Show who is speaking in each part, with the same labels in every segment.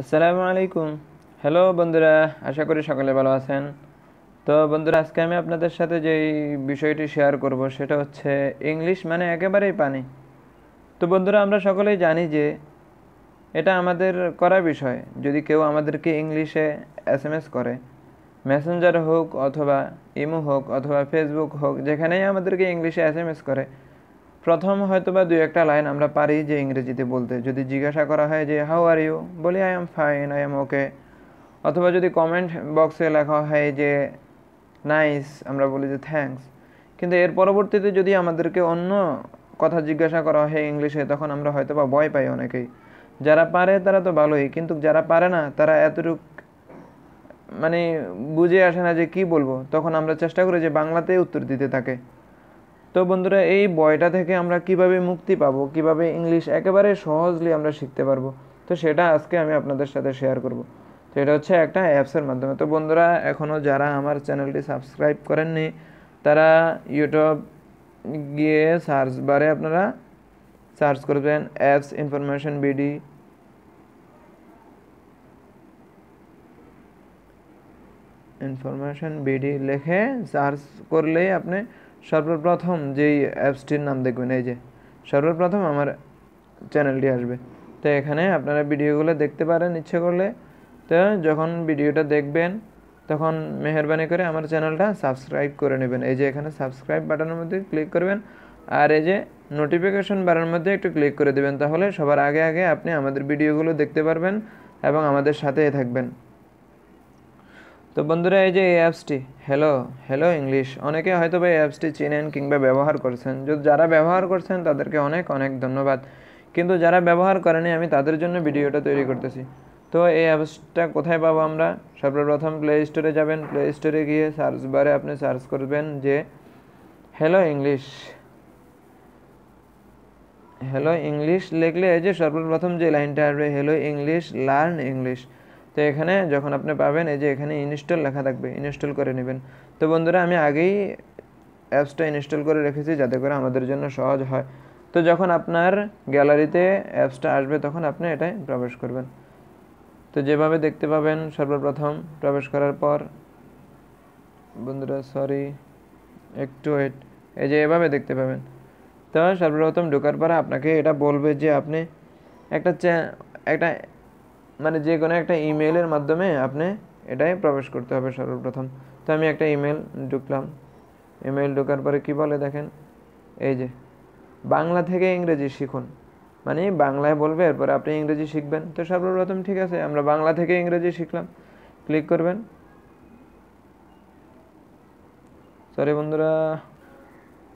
Speaker 1: আসসালামু আলাইকুম হ্যালো বন্ধুরা আশা করি সকলে ভালো আছেন তো বন্ধুরা আজকে আমি আপনাদের সাথে যেই বিষয়টি শেয়ার করব সেটা হচ্ছে ইংলিশ মানে একেবারেই পানি তো বন্ধুরা আমরা সকলেই জানি যে এটা আমাদের করা বিষয় যদি কেউ আমাদেরকে ইংলিশে এস এম এস করে মেসেঞ্জার হোক অথবা ইমো হোক অথবা ফেসবুক হোক যেখানেই আমাদেরকে ইংলিশে এস এম এস করে প্রথম হয়তো বা দুই একটা লাইন আমরা পারি যে ইংরেজিতে বলতে যদি জিজ্ঞাসা করা হয় যে হাউ আর ইউ বলি I am fine I am okay অথবা যদি কমেন্ট বক্সে লেখা হয় যে নাইস আমরা বলি যে থ্যাংকস কিন্তু এর পরবর্তীতে যদি আমাদেরকে অন্য কথা জিজ্ঞাসা করা হয় ইংলিশে তখন আমরা হয়তো বা ভয় পাই অনেকেই যারা পারে তারা তো ভালোই কিন্তু যারা পারে না তারা এতটুক মানে বুঝে আসে না যে কি বলবো তখন আমরা চেষ্টা করি যে বাংলাতেই উত্তর দিতে থাকে তো বন্ধুরা এই বইটা থেকে আমরা কিভাবে মুক্তি পাবো কিভাবে ইংলিশ একেবারে সহজলি আমরা শিখতে পারবো তো সেটা আজকে আমি আপনাদের সাথে শেয়ার করব তো এটা হচ্ছে একটা অ্যাপসের মাধ্যমে তো বন্ধুরা এখনও যারা আমার চ্যানেলটি সাবস্ক্রাইব করেননি তারা ইউটিউব গিয়ে সার্চ বারে আপনারা সার্চ করবেন apps information BD information BD লেখে সার্চ করলেই আপনি সর্বপ্রথম যেই অ্যাপসটির নাম দেখবেন এই যে সর্বপ্রথম আমার চ্যানেলটি আসবে তো এখানে আপনারা ভিডিওগুলো দেখতে পারেন ইচ্ছে করলে তো যখন ভিডিওটা দেখবেন তখন মেহরবানি করে আমার চ্যানেলটা সাবস্ক্রাইব করে নেবেন এই যে এখানে সাবস্ক্রাইব বাটনের মধ্যে ক্লিক করবেন আর এই যে নোটিফিকেশন বারের মধ্যে একটু ক্লিক করে দেবেন তাহলে সবার আগে আগে আপনি আমাদের ভিডিওগুলো দেখতে পারবেন এবং আমাদের সাথেই থাকবেন তো বন্ধুরা এই যে এই অ্যাপসটি হ্যালো হ্যালো ইংলিশ অনেকে হয়তো বা এই অ্যাপসটি চেনেন কিংবা ব্যবহার করছেন যদি যারা ব্যবহার করছেন তাদেরকে অনেক অনেক ধন্যবাদ কিন্তু যারা ব্যবহার করেনি আমি তাদের জন্য ভিডিওটা তৈরি করতেছি তো এই অ্যাপসটা কোথায় পাবো আমরা সর্বপ্রথম প্লে স্টোরে যাবেন প্লে স্টোরে গিয়ে সার্চ বারে আপনি সার্চ করবেন যে হ্যালো ইংলিশ হ্যালো ইংলিশ লিখলে এই যে সর্বপ্রথম যে লাইনটা আসবে হ্যালো ইংলিশ লার্ন ইংলিশ তো এখানে যখন আপনি পাবেন এই যে এখানে ইনস্টল লেখা থাকবে ইনস্টল করে নেবেন তো বন্ধুরা আমি আগেই অ্যাপসটা ইনস্টল করে রেখেছি যাতে করে আমাদের জন্য সহজ হয় তো যখন আপনার গ্যালারিতে অ্যাপসটা আসবে তখন আপনি এটায় প্রবেশ করবেন তো যেভাবে দেখতে পাবেন সর্বপ্রথম প্রবেশ করার পর বন্ধুরা সরি একটু এইট এই যে এভাবে দেখতে পাবেন তো সর্বপ্রথম ঢোকার পরে আপনাকে এটা বলবে যে আপনি একটা একটা মানে যে কোনো একটা ইমেলের মাধ্যমে আপনি এটাই প্রবেশ করতে হবে সর্বপ্রথম তো আমি একটা ইমেল ঢুকলাম ইমেল ঢোকার পরে কি বলে দেখেন এই যে বাংলা থেকে ইংরেজি শিখুন মানে বাংলায় বলবে এরপরে আপনি ইংরেজি শিখবেন তো সর্বপ্রথম ঠিক আছে আমরা বাংলা থেকে ইংরেজি শিখলাম ক্লিক করবেন সরি বন্ধুরা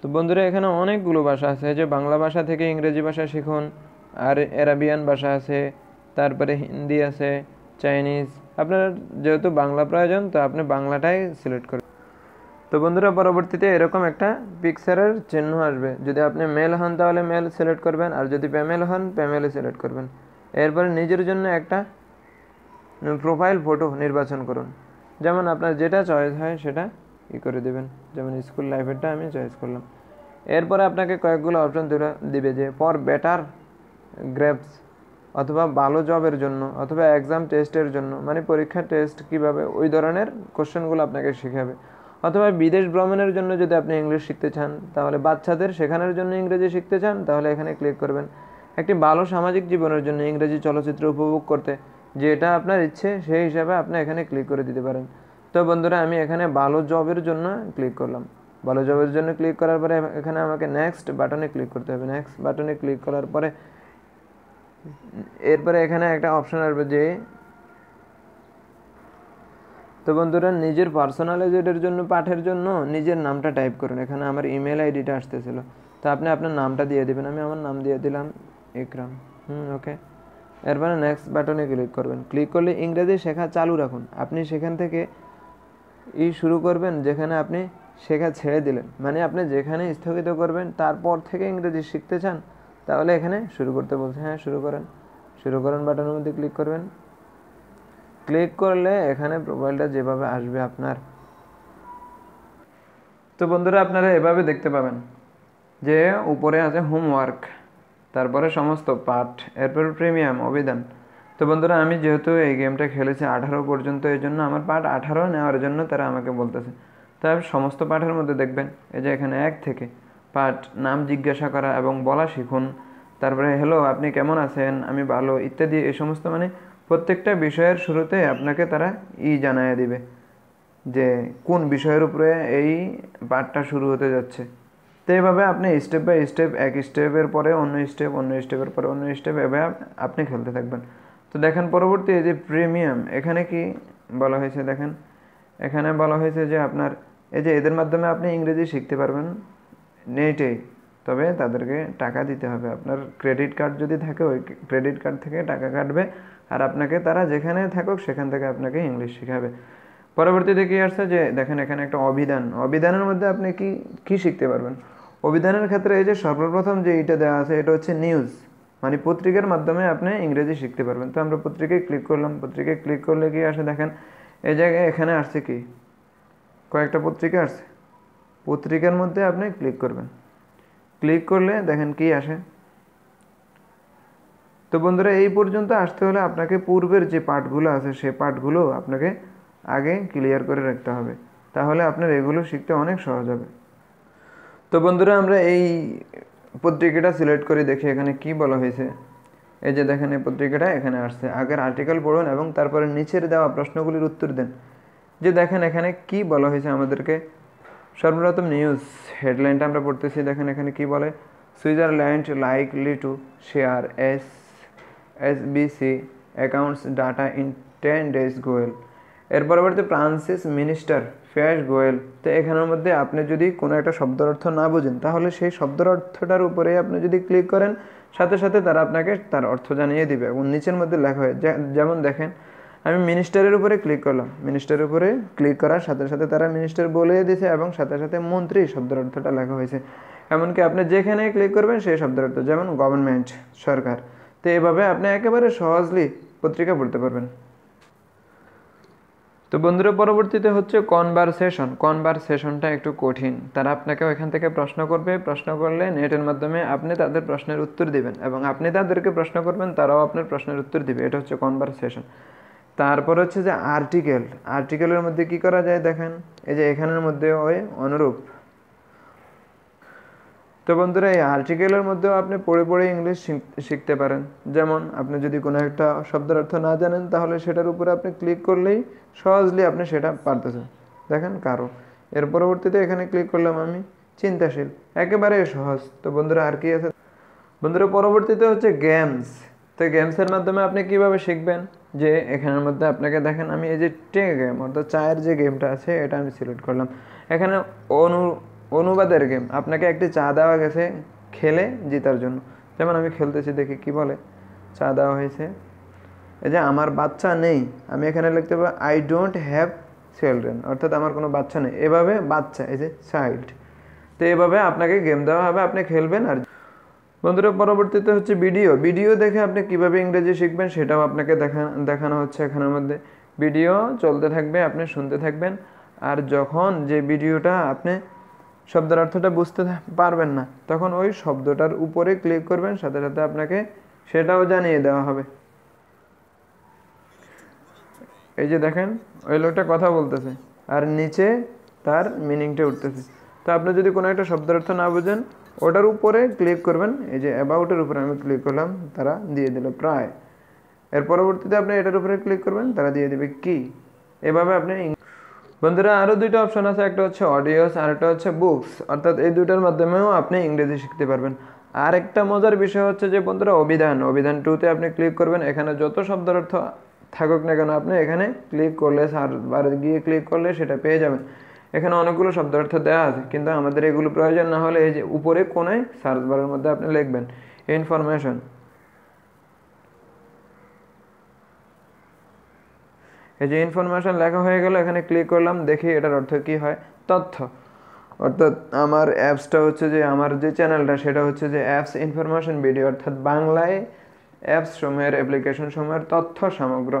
Speaker 1: তো বন্ধুরা এখানে অনেকগুলো ভাষা আছে যে বাংলা ভাষা থেকে ইংরেজি ভাষা শিখুন আর অ্যারাবিয়ান ভাষা আছে তারপরে হিন্দি আছে চাইনিজ আপনার যেহেতু বাংলা প্রয়োজন তো আপনি বাংলাটাই সিলেক্ট করবেন তো বন্ধুরা পরবর্তীতে এরকম একটা পিকচারের চিহ্ন আসবে যদি আপনি মেল হন তাহলে মেল সিলেক্ট করবেন আর যদি প্যামেল হন প্যামেলই সিলেক্ট করবেন এরপরে নিজের জন্য একটা প্রোফাইল ফটো নির্বাচন করুন যেমন আপনার যেটা চয়েস হয় সেটা ই করে দেবেন যেমন স্কুল লাইফেরটা আমি চয়েস করলাম এরপরে আপনাকে কয়েকগুলো অপশন দিবে যে ফর বেটার গ্রেপস অথবা ভালো জবের জন্য অথবা এক্সাম টেস্টের জন্য মানে পরীক্ষা টেস্ট কিভাবে ওই ধরনের কোশ্চেনগুলো আপনাকে শেখাবে অথবা বিদেশ ভ্রমণের জন্য যদি আপনি ইংলিশ শিখতে চান তাহলে বাচ্চাদের সেখানের জন্য ইংরেজি শিখতে চান তাহলে এখানে ক্লিক করবেন একটি ভালো সামাজিক জীবনের জন্য ইংরেজি চলচ্চিত্র উপভোগ করতে যেটা আপনার ইচ্ছে সেই হিসাবে আপনি এখানে ক্লিক করে দিতে পারেন তো বন্ধুরা আমি এখানে ভালো জবের জন্য ক্লিক করলাম ভালো জবের জন্য ক্লিক করার পরে এখানে আমাকে নেক্সট বাটনে ক্লিক করতে হবে নেক্সট বাটনে ক্লিক করার পরে এরপরে এখানে একটা অপশান আসবে যে তো বন্ধুরা নিজের পার্সোনাল এজেডের জন্য পাঠের জন্য নিজের নামটা টাইপ করুন এখানে আমার ইমেল আইডিটা আসতেছিল তো আপনি আপনার নামটা দিয়ে দেবেন আমি আমার নাম দিয়ে দিলাম একরাম হুম ওকে এরপরে নেক্সট বাটনে ক্লিক করবেন ক্লিক করলে ইংরেজি শেখা চালু রাখুন আপনি সেখান থেকে ই শুরু করবেন যেখানে আপনি শেখা ছেড়ে দিলেন মানে আপনি যেখানে স্থগিত করবেন তারপর থেকে ইংরেজি শিখতে চান তাহলে এখানে শুরু করতে বলছে হ্যাঁ শুরু করেন শুরু করেন বাটনের মধ্যে ক্লিক করবেন ক্লিক করলে এখানে প্রোফাইলটা যেভাবে আসবে আপনার তো বন্ধুরা আপনারা এভাবে দেখতে পাবেন যে উপরে আছে হোমওয়ার্ক তারপরে সমস্ত পাঠ এরপর প্রিমিয়াম অভিধান তো বন্ধুরা আমি যেহেতু এই গেমটা খেলেছি আঠারো পর্যন্ত এই জন্য আমার পাঠ আঠারো নেওয়ার জন্য তারা আমাকে বলতেছে তার সমস্ত পাঠের মধ্যে দেখবেন এই যে এখানে এক থেকে পাঠ নাম জিজ্ঞাসা করা এবং বলা শিখুন তারপরে হ্যালো আপনি কেমন আছেন আমি ভালো ইত্যাদি এই সমস্ত মানে প্রত্যেকটা বিষয়ের শুরুতে আপনাকে তারা ই জানায় দিবে যে কোন বিষয়ের উপরে এই পাঠটা শুরু হতে যাচ্ছে তো এইভাবে আপনি স্টেপ বাই স্টেপ এক স্টেপের পরে অন্য স্টেপ অন্য স্টেপের পরে অন্য স্টেপ এভাবে আপনি খেলতে থাকবেন তো দেখেন পরবর্তী এই যে প্রিমিয়াম এখানে কি বলা হয়েছে দেখেন এখানে বলা হয়েছে যে আপনার এই যে এদের মাধ্যমে আপনি ইংরেজি শিখতে পারবেন নেটে তবে তাদেরকে টাকা দিতে হবে আপনার ক্রেডিট কার্ড যদি থাকে ওই ক্রেডিট কার্ড থেকে টাকা কাটবে আর আপনাকে তারা যেখানে থাকুক সেখান থেকে আপনাকে ইংলিশ শেখাবে পরবর্তীতে কী আসছে যে দেখেন এখানে একটা অভিধান অভিধানের মধ্যে আপনি কি কি শিখতে পারবেন অভিধানের ক্ষেত্রে এই যে সর্বপ্রথম যে এটা দেওয়া আছে এটা হচ্ছে নিউজ মানে পত্রিকার মাধ্যমে আপনি ইংরেজি শিখতে পারবেন তো আমরা পত্রিকায় ক্লিক করলাম পত্রিকায় ক্লিক করলে কি আসে দেখেন এই জায়গায় এখানে আসছে কি কয়েকটা পত্রিকা আসছে পত্রিকার মধ্যে আপনি ক্লিক করবেন ক্লিক করলে দেখেন কি আসে তো বন্ধুরা এই পর্যন্ত আসতে হলে আপনাকে পূর্বের যে পার্টগুলো আছে সে পাঠগুলো আপনাকে আগে ক্লিয়ার করে রাখতে হবে তাহলে আপনার এগুলো শিখতে অনেক সহজ হবে তো বন্ধুরা আমরা এই পত্রিকাটা সিলেক্ট করে দেখি এখানে কি বলা হয়েছে এই যে দেখেন এই পত্রিকাটা এখানে আসছে আগের আর্টিকেল পড়ুন এবং তারপরে নিচের দেওয়া প্রশ্নগুলির উত্তর দেন যে দেখেন এখানে কি বলা হয়েছে আমাদেরকে সর্বপ্রথম নিউজ হেডলাইনটা আমরা পড়তেছি দেখেন এখানে কি বলে Switzerland likely to share S SBC accounts data in ten days Goyal এর পরবর্তী ফ্রান্সিস মিনিস্টার ফ্যাশ গোয়েল তো এখানের মধ্যে আপনি যদি কোনো একটা শব্দের অর্থ না বুঝেন তাহলে সেই শব্দের অর্থটার উপরে আপনি যদি ক্লিক করেন সাথে সাথে তারা আপনাকে তার অর্থ জানিয়ে দিবে এবং নিচের মধ্যে লেখা হয় যেমন দেখেন আমি মিনিস্টারের উপরে ক্লিক করলাম মিনিস্টারের উপরে ক্লিক করার সাথে সাথে তারা মিনিস্টার বলে দিয়েছে এবং সাথে সাথে মন্ত্রী শব্দের অর্থটা লেখা হয়েছে এমনকি আপনি যেখানে ক্লিক করবেন সেই শব্দের অর্থ যেমন গভর্নমেন্ট সরকার তো এভাবে আপনি একেবারে সহজলি পত্রিকা পড়তে পারবেন তো বন্ধুরা পরবর্তীতে হচ্ছে কনভারসেশন কনভারসেশনটা একটু কঠিন তারা আপনাকে এখান থেকে প্রশ্ন করবে প্রশ্ন করলে নেটের মাধ্যমে আপনি তাদের প্রশ্নের উত্তর দিবেন এবং আপনি তাদেরকে প্রশ্ন করবেন তারাও আপনার প্রশ্নের উত্তর দিবে এটা হচ্ছে কনভারসেশন তারপর হচ্ছে যে আর্টিকেল আর্টিকেলের মধ্যে কি করা যায় দেখেন এই যে এখানের মধ্যে ওই অনুরূপ তো বন্ধুরা এই আর্টিকেলের মধ্যেও আপনি পড়ে পড়ে ইংলিশ শিখতে পারেন যেমন আপনি যদি কোনো একটা শব্দের অর্থ না জানেন তাহলে সেটার উপরে আপনি ক্লিক করলেই সহজলি আপনি সেটা পারতেছেন দেখেন কারো এর পরবর্তীতে এখানে ক্লিক করলাম আমি চিন্তাশীল একেবারে সহজ তো বন্ধুরা আর কি আছে বন্ধুরা পরবর্তীতে হচ্ছে গেমস তো গেমসের মাধ্যমে আপনি কিভাবে শিখবেন যে এখানের মধ্যে আপনাকে দেখেন আমি এই যে টে গেম অর্থাৎ চায়ের যে গেমটা আছে এটা আমি সিলেক্ট করলাম এখানে অনু অনুবাদের গেম আপনাকে একটি চা দেওয়া গেছে খেলে জেতার জন্য যেমন আমি খেলতেছি দেখি কি বলে চা দেওয়া হয়েছে এই যে আমার বাচ্চা নেই আমি এখানে লিখতে পারি আই ডোন্ট হ্যাভ চিলড্রেন অর্থাৎ আমার কোনো বাচ্চা নেই এভাবে বাচ্চা এই যে চাইল্ড তো এভাবে আপনাকে গেম দেওয়া হবে আপনি খেলবেন আর বন্ধুরা পরবর্তীতে হচ্ছে ভিডিও ভিডিও দেখে আপনি কিভাবে ইংরেজি শিখবেন সেটাও আপনাকে দেখা দেখানো হচ্ছে এখানের মধ্যে ভিডিও চলতে থাকবে আপনি শুনতে থাকবেন আর যখন যে ভিডিওটা আপনি শব্দের অর্থটা বুঝতে পারবেন না তখন ওই শব্দটার উপরে ক্লিক করবেন সাথে সাথে আপনাকে সেটাও জানিয়ে দেওয়া হবে এই যে দেখেন ওই লোকটা কথা বলতেছে আর নিচে তার মিনিংটা উঠতেছে তো আপনি যদি কোনো একটা শব্দের অর্থ না বোঝেন ওটার উপরে ক্লিক করবেন এই যে অ্যাবাউটের উপরে আমি ক্লিক করলাম তারা দিয়ে দিল প্রায় এর পরবর্তীতে আপনি এটার উপরে ক্লিক করবেন তারা দিয়ে দেবে কি এভাবে আপনি বন্ধুরা আরও দুইটা অপশান আছে একটা হচ্ছে অডিওস আর একটা হচ্ছে বুকস অর্থাৎ এই দুইটার মাধ্যমেও আপনি ইংরেজি শিখতে পারবেন আর একটা মজার বিষয় হচ্ছে যে বন্ধুরা অভিধান অভিধান টুতে আপনি ক্লিক করবেন এখানে যত শব্দের অর্থ থাকুক না কেন আপনি এখানে ক্লিক করলে সার বারে গিয়ে ক্লিক করলে সেটা পেয়ে যাবেন এখানে অনেকগুলো শব্দ অর্থ দেওয়া আছে কিন্তু আমাদের এগুলো প্রয়োজন না হলে এই যে উপরে কোনায় সার্চ বারের মধ্যে আপনি লিখবেন ইনফরমেশন এই যে ইনফরমেশন লেখা হয়ে গেল এখানে ক্লিক করলাম দেখি এটার অর্থ কি হয় তথ্য অর্থাৎ আমার অ্যাপসটা হচ্ছে যে আমার যে চ্যানেলটা সেটা হচ্ছে যে অ্যাপস ইনফরমেশন ভিডিও অর্থাৎ বাংলায় অ্যাপস সময়ের অ্যাপ্লিকেশন সময়ের তথ্য সমগ্র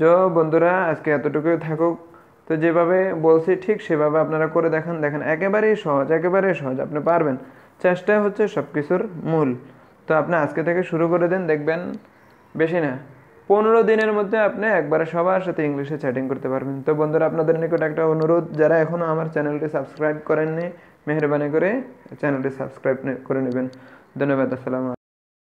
Speaker 1: যো বন্ধুরা আজকে এতটুকুই থাকুক তো যেভাবে বলছি ঠিক সেভাবে আপনারা করে দেখেন দেখেন একেবারেই সহজ একেবারেই সহজ আপনি পারবেন চেষ্টা হচ্ছে সব কিছুর মূল তো আপনি আজকে থেকে শুরু করে দেন দেখবেন বেশি না পনেরো দিনের মধ্যে আপনি একবারে সবার সাথে ইংলিশে চ্যাটিং করতে পারবেন তো বন্ধুরা আপনাদের নিকট একটা অনুরোধ যারা এখনও আমার চ্যানেলটি সাবস্ক্রাইব করেননি মেহরবানি করে চ্যানেলটি সাবস্ক্রাইব করে নেবেন ধন্যবাদ আসসালাম